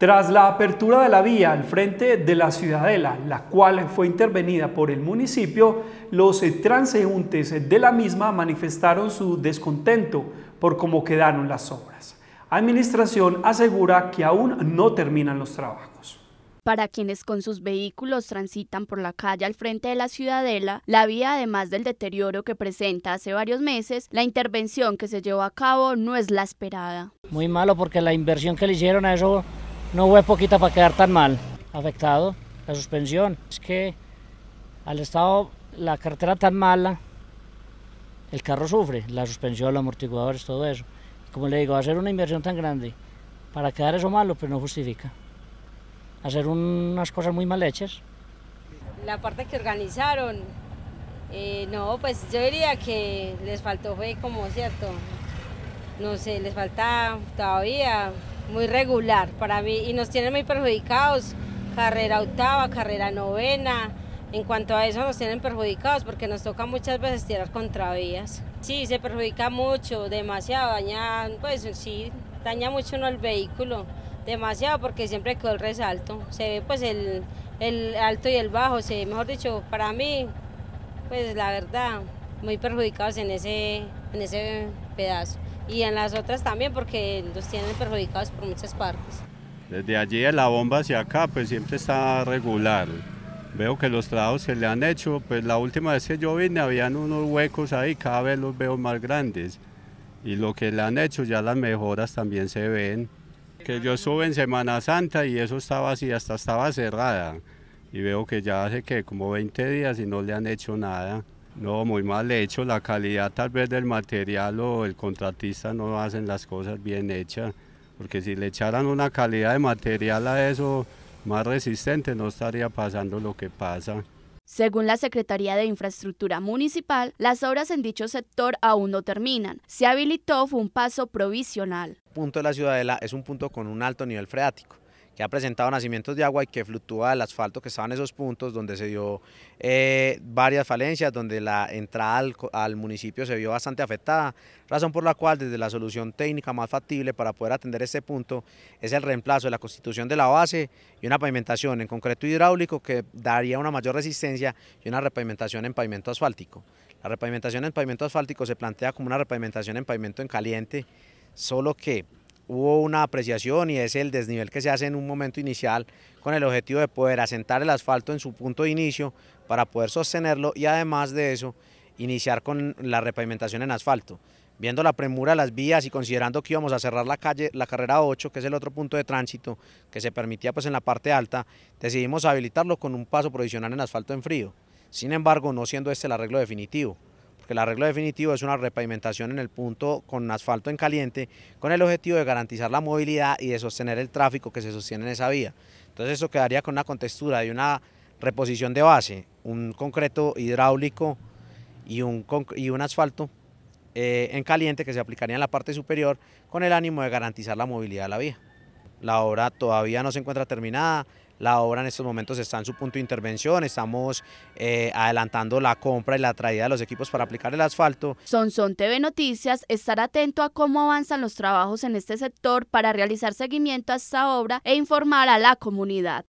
Tras la apertura de la vía al frente de la ciudadela, la cual fue intervenida por el municipio, los transeúntes de la misma manifestaron su descontento por cómo quedaron las obras. Administración asegura que aún no terminan los trabajos. Para quienes con sus vehículos transitan por la calle al frente de la ciudadela, la vía, además del deterioro que presenta hace varios meses, la intervención que se llevó a cabo no es la esperada. Muy malo porque la inversión que le hicieron a eso no fue poquita para quedar tan mal afectado la suspensión. Es que al estado la carretera tan mala, el carro sufre, la suspensión, los amortiguadores, todo eso. como le digo, hacer una inversión tan grande para quedar eso malo, pues no justifica. Hacer unas cosas muy mal hechas. La parte que organizaron, eh, no, pues yo diría que les faltó, fue como cierto, no sé, les falta todavía muy regular para mí y nos tienen muy perjudicados, carrera octava, carrera novena, en cuanto a eso nos tienen perjudicados porque nos toca muchas veces tirar contravías. Sí, se perjudica mucho, demasiado, daña, pues sí, daña mucho uno el vehículo, demasiado porque siempre quedó el resalto, se ve pues el, alto y el bajo, se, mejor dicho, para mí, pues la verdad, muy perjudicados en ese, en ese pedazo y en las otras también porque los tienen perjudicados por muchas partes. Desde allí de la bomba hacia acá pues siempre está regular. Veo que los trabajos se le han hecho, pues la última vez que yo vine habían unos huecos ahí, cada vez los veo más grandes. Y lo que le han hecho ya las mejoras también se ven. Que yo estuve en Semana Santa y eso estaba así, hasta estaba cerrada. Y veo que ya hace que como 20 días y no le han hecho nada. No, muy mal. hecho, la calidad tal vez del material o el contratista no hacen las cosas bien hechas, porque si le echaran una calidad de material a eso más resistente, no estaría pasando lo que pasa. Según la Secretaría de Infraestructura Municipal, las obras en dicho sector aún no terminan. Se habilitó fue un paso provisional. punto de la ciudadela es un punto con un alto nivel freático ha presentado nacimientos de agua y que fluctúa el asfalto que estaba en esos puntos donde se dio eh, varias falencias, donde la entrada al, al, municipio se vio bastante afectada, razón por la cual desde la solución técnica más factible para poder atender este punto es el reemplazo de la constitución de la base y una pavimentación en concreto hidráulico que daría una mayor resistencia y una repavimentación en pavimento asfáltico. La repavimentación en pavimento asfáltico se plantea como una repavimentación en pavimento en caliente, solo que hubo una apreciación y es el desnivel que se hace en un momento inicial con el objetivo de poder asentar el asfalto en su punto de inicio para poder sostenerlo y además de eso iniciar con la repavimentación en asfalto. Viendo la premura de las vías y considerando que íbamos a cerrar la calle, la carrera 8, que es el otro punto de tránsito que se permitía pues en la parte alta, decidimos habilitarlo con un paso provisional en asfalto en frío. Sin embargo, no siendo este el arreglo definitivo que el arreglo definitivo es una repavimentación en el punto con asfalto en caliente, con el objetivo de garantizar la movilidad y de sostener el tráfico que se sostiene en esa vía. Entonces eso quedaría con una contextura y una reposición de base, un concreto hidráulico y un, y un asfalto eh, en caliente que se aplicaría en la parte superior con el ánimo de garantizar la movilidad de la vía. La obra todavía no se encuentra terminada, la obra en estos momentos está en su punto de intervención, estamos eh, adelantando la compra y la traída de los equipos para aplicar el asfalto. Son Son TV Noticias estar atento a cómo avanzan los trabajos en este sector para realizar seguimiento a esta obra e informar a la comunidad.